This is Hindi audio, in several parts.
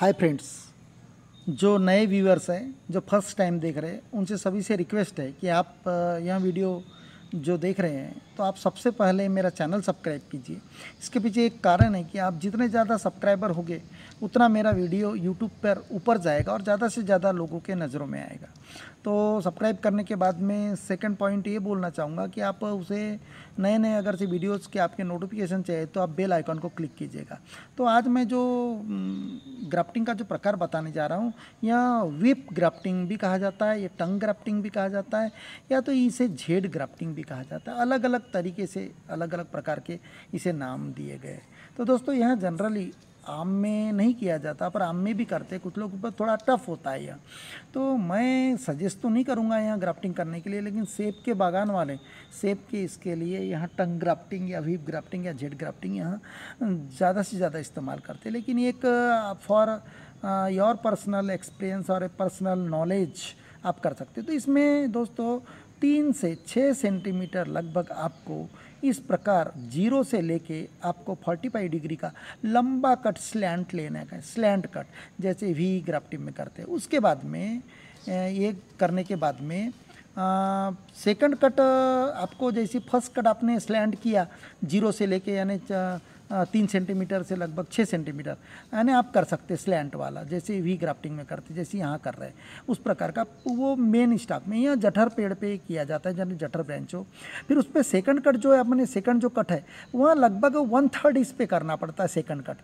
हाय फ्रेंड्स जो नए व्यूअर्स हैं जो फर्स्ट टाइम देख रहे हैं उनसे सभी से रिक्वेस्ट है कि आप यह वीडियो जो देख रहे हैं तो आप सबसे पहले मेरा चैनल सब्सक्राइब कीजिए इसके पीछे एक कारण है कि आप जितने ज़्यादा सब्सक्राइबर होंगे उतना मेरा वीडियो यूट्यूब पर ऊपर जाएगा और ज़्यादा से ज़्यादा लोगों के नज़रों में आएगा तो सब्सक्राइब करने के बाद में सेकंड पॉइंट ये बोलना चाहूँगा कि आप उसे नए नए अगर से वीडियोस के आपके नोटिफिकेशन चाहिए तो आप बेल आइकॉन को क्लिक कीजिएगा तो आज मैं जो ग्राफ्टिंग का जो प्रकार बताने जा रहा हूँ या विप ग्राफ्टिंग भी कहा जाता है या टंग ग्राफ्टिंग भी कहा जाता है या तो इसे झेड ग्राफ्टिंग भी कहा जाता है अलग अलग तरीके से अलग अलग प्रकार के इसे नाम दिए गए तो दोस्तों यह जनरली आम में नहीं किया जाता पर आम में भी करते कुछ लोग पर थोड़ा टफ होता है यह तो मैं सजेस्ट तो नहीं करूँगा यहाँ ग्राफ्टिंग करने के लिए लेकिन सेब के बागान वाले सेब के इसके लिए यहाँ टंग ग्राफ्टिंग या वीप ग्राफ्टिंग या जेड ग्राफ्टिंग यहाँ ज़्यादा से ज़्यादा इस्तेमाल करते लेकिन एक फॉर योर पर्सनल एक्सपीरियंस और पर्सनल नॉलेज आप कर सकते तो इसमें दोस्तों तीन से छः सेंटीमीटर लगभग आपको इस प्रकार जीरो से लेके आपको 45 डिग्री का लंबा कट स्लैंट लेना है स्लैंट कट जैसे वी ग्राफ्टिंग में करते हैं उसके बाद में ये करने के बाद में सेकंड कट आपको जैसे फर्स्ट कट आपने स्लैंड किया जीरो से लेके यानी तीन सेंटीमीटर से लगभग छः सेंटीमीटर यानी आप कर सकते स्लैंट वाला जैसे वी ग्राफ्टिंग में करते जैसे यहाँ कर रहे हैं उस प्रकार का वो मेन स्टाफ में यहाँ जठर पेड़ पे किया जाता है यानी जठर ब्रांच हो फिर उस पर सेकंड कट जो है अपने सेकंड जो कट है वहाँ लगभग वन थर्ड इस पर करना पड़ता है सेकंड कट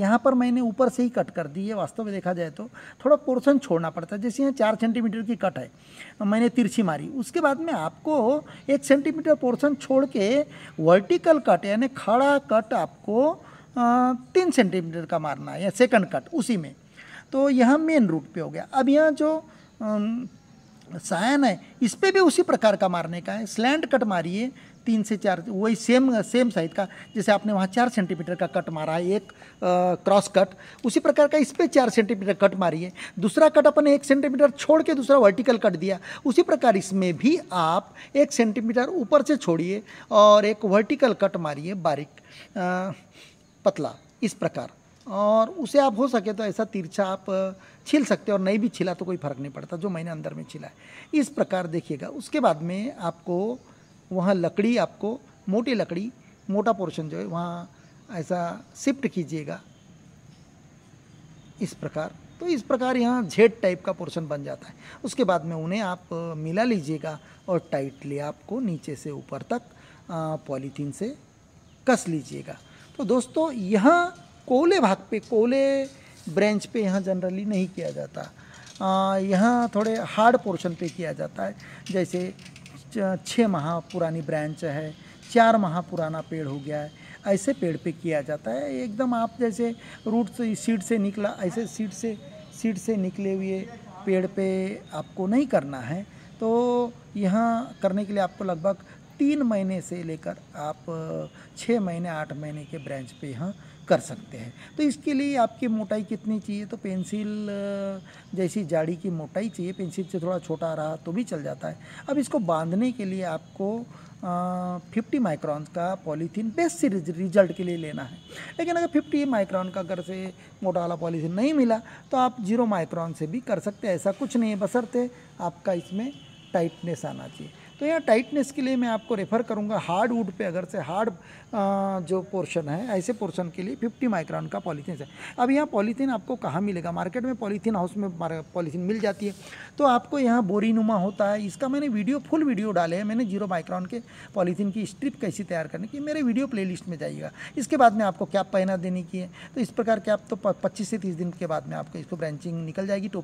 यहाँ पर मैंने ऊपर से ही कट कर दी है वास्तव में देखा जाए तो थोड़ा पोर्सन छोड़ना पड़ता है जैसे यहाँ चार सेंटीमीटर की कट है मैंने तिरछी मारी उसके बाद में आपको एक सेंटीमीटर पोर्सन छोड़ के वर्टिकल कट यानी खड़ा कट आपको तीन सेंटीमीटर का मारना है या सेकंड कट उसी में तो यह मेन रूट पे हो गया अब यहाँ जो सायन है इस पर भी उसी प्रकार का मारने का है स्लैंड कट मारिए तीन से चार वही सेम सेम साइज का जैसे आपने वहाँ चार सेंटीमीटर का कट मारा है एक क्रॉस कट उसी प्रकार का इस पर चार सेंटीमीटर कट मारिए दूसरा कट अपन एक सेंटीमीटर छोड़ के दूसरा वर्टिकल कट दिया उसी प्रकार इसमें भी आप एक सेंटीमीटर ऊपर से छोड़िए और एक वर्टिकल कट मारिए बारीक पतला इस प्रकार और उसे आप हो सके तो ऐसा तिरछा आप छील सकते हो और नहीं भी छिला तो कोई फ़र्क नहीं पड़ता जो मैंने अंदर में छिला है इस प्रकार देखिएगा उसके बाद में आपको वहाँ लकड़ी आपको मोटी लकड़ी मोटा पोर्शन जो है वहाँ ऐसा शिफ्ट कीजिएगा इस प्रकार तो इस प्रकार यहाँ झेड टाइप का पोर्शन बन जाता है उसके बाद में उन्हें आप मिला लीजिएगा और टाइटली आपको नीचे से ऊपर तक पॉलीथीन से कस लीजिएगा तो दोस्तों यहाँ कोले भाग पे कोले ब्रांच पे यहाँ जनरली नहीं किया जाता यहाँ थोड़े हार्ड पोर्शन पे किया जाता है जैसे छः माह पुरानी ब्रांच है चार माह पुराना पेड़ हो गया है ऐसे पेड़ पे किया जाता है एकदम आप जैसे रूट से सीड से निकला ऐसे सीड से सीड से निकले हुए पेड़ पे आपको नहीं करना है तो यहाँ करने के लिए आपको लगभग तीन महीने से लेकर आप छः महीने आठ महीने के ब्रांच पे यहाँ कर सकते हैं तो इसके लिए आपकी मोटाई कितनी चाहिए तो पेंसिल जैसी जाड़ी की मोटाई चाहिए पेंसिल से थोड़ा छोटा रहा तो भी चल जाता है अब इसको बांधने के लिए आपको फिफ्टी माइक्रॉन का पॉलीथीन बेस्ट से रिजल्ट के लिए लेना है लेकिन अगर फिफ्टी माइक्रॉन का घर से मोटा वाला पॉलीथीन नहीं मिला तो आप जीरो माइक्रॉन से भी कर सकते हैं ऐसा कुछ नहीं है बसरते आपका इसमें टाइटनेस आना चाहिए तो यहाँ टाइटनेस के लिए मैं आपको रेफ़र करूँगा हार्ड वुड पे अगर से हार्ड जो पोर्शन है ऐसे पोर्शन के लिए 50 माइक्रॉन का पॉलीथीन है अब यहाँ पॉलीथीन आपको कहाँ मिलेगा मार्केट में पॉलीथीन हाउस में पॉलीथीन मिल जाती है तो आपको यहाँ बोरीनुमा होता है इसका मैंने वीडियो फुल वीडियो डाले हैं मैंने जीरो माइक्रॉन के पॉलीथीन की स्ट्रिप कैसी तैयार करने की मेरे वीडियो प्ले में जाइएगा इसके बाद में आपको कैप पहना देने की है तो इस प्रकार कैप तो पच्चीस से तीस दिन के बाद में आपको इसको ब्रांचिंग निकल जाएगी टोपी